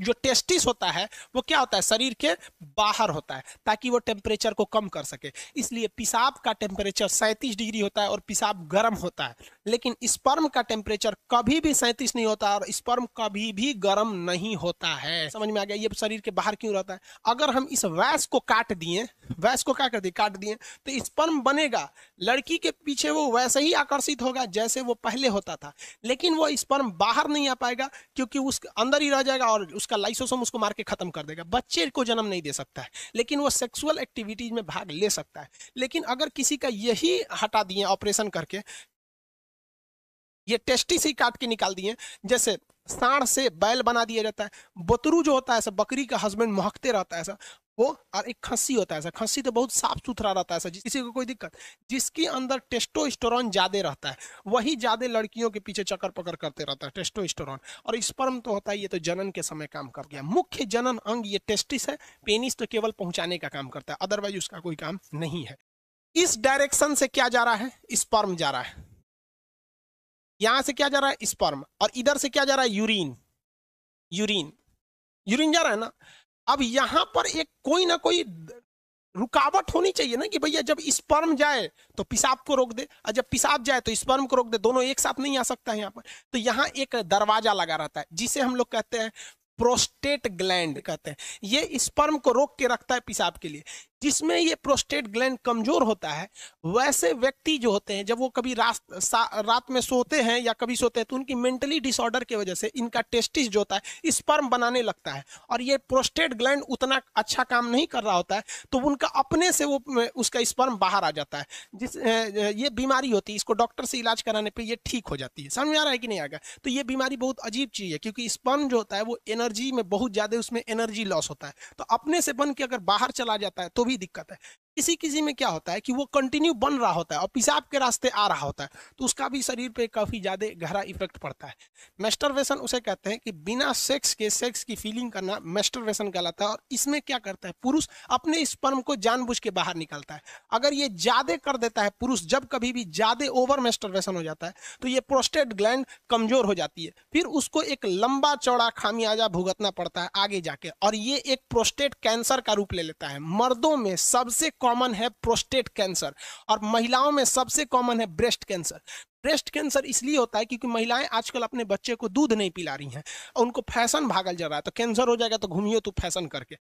जो टेस्टिस होता है वो क्या होता है शरीर के बाहर होता है ताकि वो टेम्परेचर को कम कर सके इसलिए पिसाब का टेम्परेचर सैंतीस डिग्री होता है और पिसाब गर्म होता है लेकिन स्पर्म का टेम्परेचर कभी भी सैंतीस नहीं होता और स्पर्म कभी भी गर्म नहीं होता है समझ में आ गया ये शरीर के बाहर क्यों रहता है अगर हम इस वैस को काट दिए वैस को क्या कर दिए काट दिए तो स्पर्म बनेगा लड़की के पीछे वो वैसे ही आकर्षित होगा जैसे वो पहले होता था लेकिन वो स्पर्म बाहर नहीं आ पाएगा क्योंकि उसके अंदर ही रह जाएगा और उसका लाइसोसोम उसको मार के खत्म कर देगा बच्चे को जन्म नहीं दे सकता है लेकिन वो सेक्सुअल एक्टिविटीज में भाग ले सकता है लेकिन अगर किसी का यही हटा दिए ऑपरेशन करके ये टेस्टिस ही काट के निकाल दिए जैसे सांड से बैल बना दिया जाता है बतरू जो होता है ऐसा बकरी का हस्बैंड महकते रहता है ऐसा वो और एक खंसी होता है ऐसा खस्सी तो बहुत साफ सुथरा रहता है ऐसा किसी को कोई दिक्कत जिसके अंदर टेस्टोस्टेरोन ज़्यादा रहता है वही ज़्यादा लड़कियों के पीछे चक्कर पकड़ करते रहता है टेस्टोस्टेरोन और स्पर्म तो होता है ये तो जनन के समय काम कर गया मुख्य जनन अंग ये टेस्टिस है पेनिस तो केवल पहुंचाने का काम करता है अदरवाइज उसका कोई काम नहीं है इस डायरेक्शन से क्या जा रहा है स्पर्म जा रहा है यहां से क्या जा रहा है स्पर्म और इधर से क्या जा रहा है यूरिन यूरिन यूरिन जा रहा है ना अब यहां पर एक कोई ना कोई रुकावट होनी चाहिए ना कि भैया जब स्पर्म जाए तो पिशाब को रोक दे और जब पिशाब जाए तो स्पर्म को रोक दे दोनों एक साथ नहीं आ सकता है यहाँ पर तो यहाँ एक दरवाजा लगा रहता है जिसे हम लोग कहते हैं प्रोस्टेट ग्लैंड कहते हैं ये स्पर्म को रोक के रखता है पिशाब के लिए जिसमें ये प्रोस्टेट ग्लैंड कमजोर होता है वैसे व्यक्ति जो होते हैं जब वो कभी रात रात में सोते हैं या कभी सोते हैं तो उनकी मेंटली डिसऑर्डर की वजह से इनका टेस्टिस जो होता है स्पर्म बनाने लगता है और ये प्रोस्टेट ग्लैंड उतना अच्छा काम नहीं कर रहा होता है तो उनका अपने से वो उसका स्पर्म बाहर आ जाता है जिस ये बीमारी होती है इसको डॉक्टर से इलाज कराने पर यह ठीक हो जाती है समझ में आ रहा है कि नहीं आएगा तो ये बीमारी बहुत अजीब चीज़ है क्योंकि स्पर्म जो होता है वो एनर्जी में बहुत ज़्यादा उसमें एनर्जी लॉस होता है तो अपने से बन के अगर बाहर चला जाता है तो भी दिक्कत है किसी किसी में क्या होता है कि वो कंटिन्यू बन रहा होता है और पेशाब के रास्ते आ रहा होता है तो उसका भी शरीर पे काफ़ी ज़्यादा गहरा इफेक्ट पड़ता है मेस्टरवेशन उसे कहते हैं कि बिना सेक्स के सेक्स की फीलिंग करना मेस्टरवेशन कहलाता है और इसमें क्या करता है पुरुष अपने स्पर्म को जानबूझ के बाहर निकालता है अगर ये ज़्यादा कर देता है पुरुष जब कभी भी ज़्यादा ओवर मेस्टरवेशन हो जाता है तो ये प्रोस्टेट ग्लैंड कमज़ोर हो जाती है फिर उसको एक लंबा चौड़ा खामियाजा भुगतना पड़ता है आगे जाके और ये एक प्रोस्टेट कैंसर का रूप ले लेता है मर्दों में सबसे कॉमन है प्रोस्टेट कैंसर और महिलाओं में सबसे कॉमन है ब्रेस्ट कैंसर ब्रेस्ट कैंसर इसलिए होता है क्योंकि महिलाएं आजकल अपने बच्चे को दूध नहीं पिला रही हैं उनको फैशन भागल जा रहा है तो कैंसर हो जाएगा तो घूमिए तो फैशन करके